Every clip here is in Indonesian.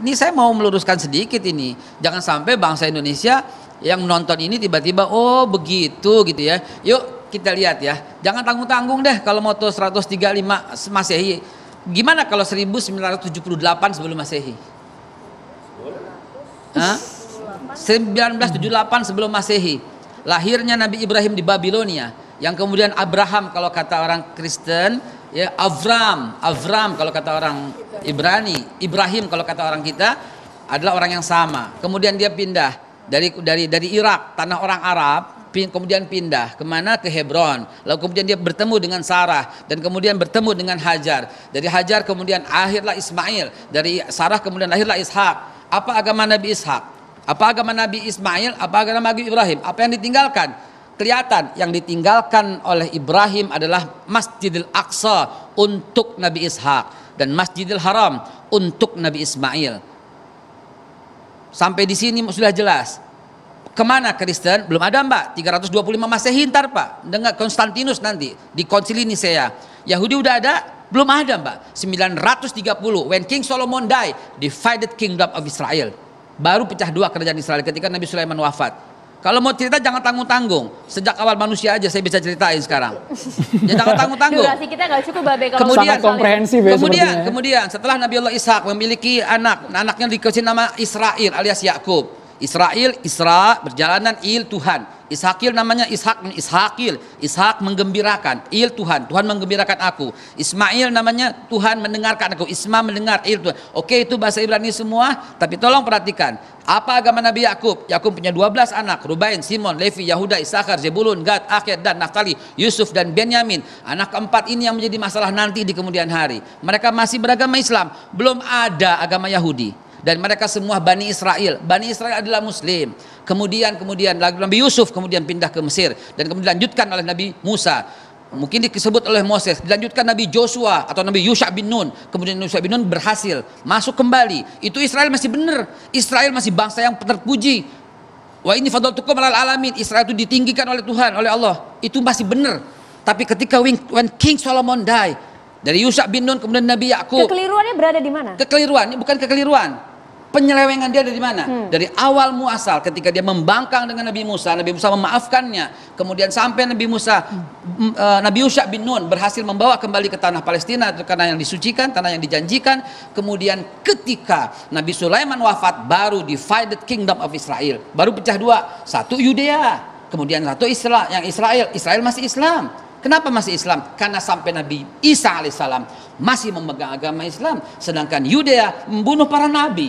Ini saya mau meluruskan sedikit ini. Jangan sampai bangsa Indonesia yang nonton ini tiba-tiba oh begitu gitu ya. Yuk kita lihat ya. Jangan tanggung-tanggung deh kalau moto 135 Masehi. Gimana kalau 1978 sebelum Masehi? Hah? 1978 sebelum Masehi. Lahirnya Nabi Ibrahim di Babilonia yang kemudian Abraham kalau kata orang Kristen ya Avram, Avram kalau kata orang Ibrani, Ibrahim kalau kata orang kita adalah orang yang sama. Kemudian dia pindah dari dari dari Irak, tanah orang Arab, kemudian pindah kemana ke Hebron. Lalu kemudian dia bertemu dengan Sarah dan kemudian bertemu dengan Hajar. Dari Hajar kemudian akhirlah Ismail, dari Sarah kemudian lahirlah Ishak. Apa agama Nabi Ishak? Apa agama Nabi Ismail? Apa agama Nabi Ibrahim? Apa yang ditinggalkan? kelihatan yang ditinggalkan oleh Ibrahim adalah Masjidil Aqsa untuk Nabi Ishak dan Masjidil Haram untuk Nabi Ismail. Sampai di sini sudah jelas. Kemana Kristen? Belum ada mbak. 325 Masehi ntar pak. Dengan Konstantinus nanti. Di konsili Nisea. Yahudi udah ada? Belum ada mbak. 930. When King Solomon died, divided kingdom of Israel. Baru pecah dua kerajaan Israel ketika Nabi Sulaiman wafat kalau mau cerita jangan tanggung-tanggung. Sejak awal manusia aja saya bisa ceritain sekarang. ya, jangan tanggung-tanggung. Durasi kita nggak cukup Babe kalau kemudian, sangat komprehensif ya, Kemudian, ya. kemudian setelah Nabi Allah Ishak memiliki anak, anaknya dikasih nama Israel alias Yakub. Israel, Isra, berjalanan Il Tuhan. Ishakil namanya Ishak, Ishakil. Ishak menggembirakan. Il Tuhan, Tuhan menggembirakan aku. Ismail namanya Tuhan mendengarkan aku. Isma mendengar Il Tuhan. Oke itu bahasa Ibrani semua, tapi tolong perhatikan. Apa agama Nabi Yakub? Yakub punya 12 anak, Rubain, Simon, Levi, Yahuda, Isakar, Zebulun, Gad, Akhir dan Naftali, Yusuf dan Benyamin. Anak keempat ini yang menjadi masalah nanti di kemudian hari. Mereka masih beragama Islam, belum ada agama Yahudi dan mereka semua Bani Israel. Bani Israel adalah muslim. Kemudian kemudian Nabi Yusuf kemudian pindah ke Mesir dan kemudian dilanjutkan oleh Nabi Musa. Mungkin disebut oleh Moses, dilanjutkan Nabi Joshua atau Nabi Yusha bin Nun. Kemudian Yusha bin Nun berhasil masuk kembali. Itu Israel masih benar. Israel masih bangsa yang terpuji. Wah ini tukum alal alamin. Israel itu ditinggikan oleh Tuhan, oleh Allah. Itu masih benar. Tapi ketika when King Solomon die, dari Yusha bin Nun kemudian Nabi Yakub. Kekeliruannya berada di mana? Kekeliruan, Ini bukan kekeliruan penyelewengan dia dari mana? Hmm. Dari awal muasal ketika dia membangkang dengan Nabi Musa, Nabi Musa memaafkannya. Kemudian sampai Nabi Musa hmm. e, Nabi Yusha bin Nun berhasil membawa kembali ke tanah Palestina, tanah yang disucikan, tanah yang dijanjikan. Kemudian ketika Nabi Sulaiman wafat baru divided kingdom of Israel, baru pecah dua. Satu Yudea, kemudian satu Israel, yang Israel, Israel masih Islam. Kenapa masih Islam? Karena sampai Nabi Isa alaihissalam masih memegang agama Islam, sedangkan Yudea membunuh para nabi.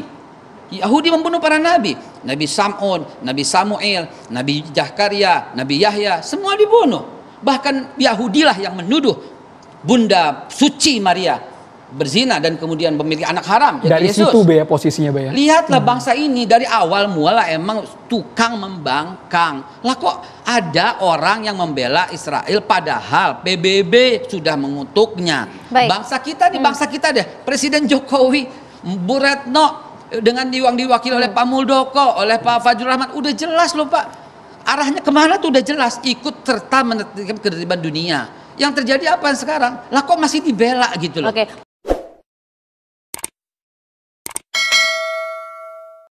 Yahudi membunuh para nabi. Nabi Sam'un, Nabi Samuel, Nabi Jahkarya, Nabi Yahya, semua dibunuh. Bahkan Yahudilah yang menuduh Bunda Suci Maria berzina dan kemudian memiliki anak haram. Dari Yesus. situ be ya posisinya be ya. Lihatlah hmm. bangsa ini dari awal mula emang tukang membangkang. Lah kok ada orang yang membela Israel padahal PBB sudah mengutuknya. Baik. Bangsa kita di hmm. bangsa kita deh Presiden Jokowi, Bu Retno, dengan diwang diwakil oleh Pak Muldoko, oleh Pak Fajrul Rahman, udah jelas loh Pak. Arahnya kemana tuh udah jelas, ikut serta menetapkan ketertiban dunia. Yang terjadi apa sekarang? Lah kok masih dibela gitu loh. Okay.